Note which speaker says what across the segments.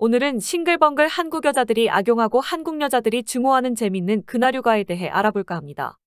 Speaker 1: 오늘은 싱글벙글 한국 여자들이 악용하고 한국 여자들이 증오하는 재미있는 그날 휴가에 대해 알아볼까 합니다.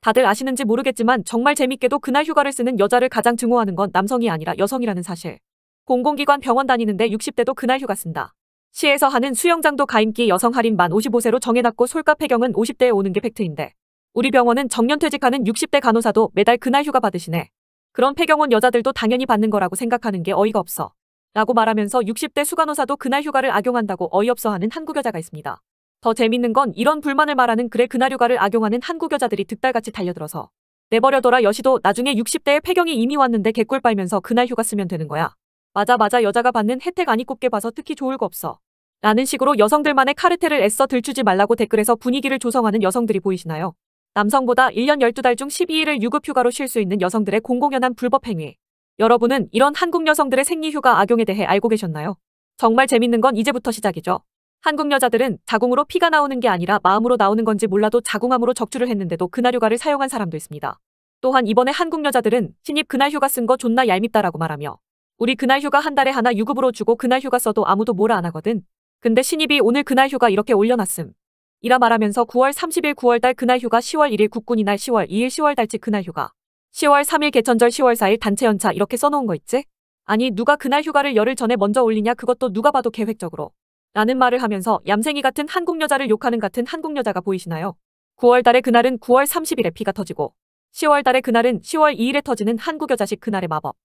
Speaker 1: 다들 아시는지 모르겠지만 정말 재밌게도 그날 휴가를 쓰는 여자를 가장 증오하는 건 남성이 아니라 여성이라는 사실. 공공기관 병원 다니는데 60대도 그날 휴가 쓴다. 시에서 하는 수영장도 가임기 여성 할인 만 55세로 정해놨고 솔값 폐경은 50대에 오는 게 팩트인데 우리 병원은 정년퇴직하는 60대 간호사도 매달 그날 휴가 받으시네. 그런 폐경원 여자들도 당연히 받는 거라고 생각하는 게 어이가 없어. 라고 말하면서 60대 수간호사도 그날 휴가를 악용한다고 어이없어하는 한국 여자가 있습니다. 더 재밌는 건 이런 불만을 말하는 그에 그날 휴가를 악용하는 한국 여자들이 득달같이 달려들어서 내버려둬라 여시도 나중에 60대의 폐경이 이미 왔는데 개꿀 빨면서 그날 휴가 쓰면 되는 거야. 맞아 맞아 여자가 받는 혜택 아니 꼽게 봐서 특히 좋을 거 없어. 라는 식으로 여성들만의 카르텔을 애써 들추지 말라고 댓글에서 분위기를 조성하는 여성들이 보이시나요? 남성보다 1년 12달 중 12일을 유급휴가로 쉴 수 있는 여성들의 공공연한 불법 행위. 여러분은 이런 한국 여성들의 생리휴가 악용에 대해 알고 계셨나요? 정말 재밌는 건 이제부터 시작이죠. 한국 여자들은 자궁으로 피가 나오는 게 아니라 마음으로 나오는 건지 몰라도 자궁암으로 적출을 했는데도 그날 휴가를 사용한 사람도 있습니다. 또한 이번에 한국 여자들은 신입 그날 휴가 쓴 거 존나 얄밉다라고 말하며 우리 그날 휴가 한 달에 하나 유급으로 주고 그날 휴가 써도 아무도 뭐라 안 하거든. 근데 신입이 오늘 그날 휴가 이렇게 올려놨음. 이라 말하면서 9월 30일 9월달 그날 휴가 10월 1일 국군이 날 10월 2일 10월달치 그날 휴가 10월 3일 개천절 10월 4일 단체 연차 이렇게 써놓은 거 있지? 아니 누가 그날 휴가를 열흘 전에 먼저 올리냐 그것도 누가 봐도 계획적으로. 라는 말을 하면서 얌생이 같은 한국 여자를 욕하는 같은 한국 여자가 보이시나요? 9월 달에 그날은 9월 30일에 피가 터지고 10월 달에 그날은 10월 2일에 터지는 한국 여자식 그날의 마법.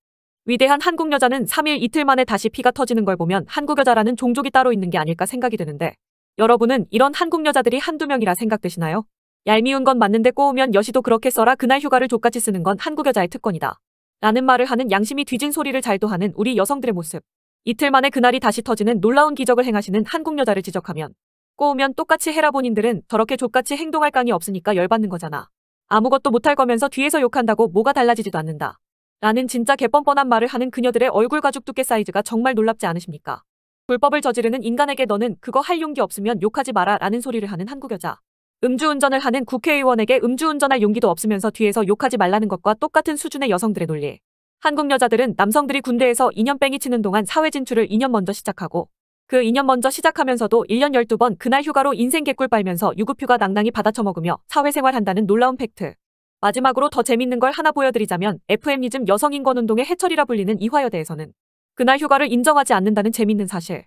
Speaker 1: 위대한 한국 여자는 3일 이틀 만에 다시 피가 터지는 걸 보면 한국 여자라는 종족이 따로 있는 게 아닐까 생각이 드는데 여러분은 이런 한국 여자들이 한두 명이라 생각되시나요? 얄미운 건 맞는데 꼬우면 여시도 그렇게 써라 그날 휴가를 족같이 쓰는 건 한국 여자의 특권이다. 라는 말을 하는 양심이 뒤진 소리를 잘도 하는 우리 여성들의 모습. 이틀 만에 그날이 다시 터지는 놀라운 기적을 행하시는 한국 여자를 지적하면 꼬우면 똑같이 해라 본인들은 저렇게 족같이 행동할 강이 없으니까 열받는 거잖아. 아무것도 못할 거면서 뒤에서 욕한다고 뭐가 달라지지도 않는다. 라는 진짜 개뻔뻔한 말을 하는 그녀들의 얼굴 가죽 두께 사이즈가 정말 놀랍지 않으십니까? 불법을 저지르는 인간에게 너는 그거 할 용기 없으면 욕하지 마라 라는 소리를 하는 한국 여자. 음주운전을 하는 국회의원에게 음주운전할 용기도 없으면서 뒤에서 욕하지 말라는 것과 똑같은 수준의 여성들의 논리. 한국 여자들은 남성들이 군대에서 2년 뺑이 치는 동안 사회 진출을 2년 먼저 시작하고 그 2년 먼저 시작하면서도 1년 12번 그날 휴가로 인생 개꿀 빨면서 유급휴가 낭낭이 받아쳐먹으며 사회생활한다는 놀라운 팩트. 마지막으로 더 재밌는 걸 하나 보여드리자면 FM이즘 여성인권운동의 해철이라 불리는 이화여대에서는 그날 휴가를 인정하지 않는다는 재밌는 사실.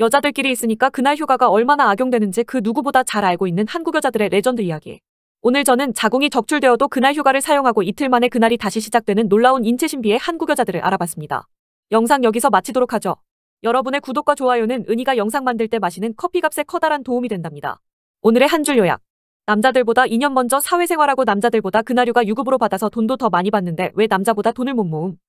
Speaker 1: 여자들끼리 있으니까 그날 휴가가 얼마나 악용되는지 그 누구보다 잘 알고 있는 한국 여자들의 레전드 이야기. 오늘 저는 자궁이 적출되어도 그날 휴가를 사용하고 이틀 만에 그날이 다시 시작되는 놀라운 인체 신비의 한국 여자들을 알아봤습니다. 영상 여기서 마치도록 하죠. 여러분의 구독과 좋아요는 은희가 영상 만들 때 마시는 커피값에 커다란 도움이 된답니다. 오늘의 한 줄 요약. 남자들보다 2년 먼저 사회생활하고 남자들보다 그날 휴가 유급으로 받아서 돈도 더 많이 받는데 왜 남자보다 돈을 못 모음?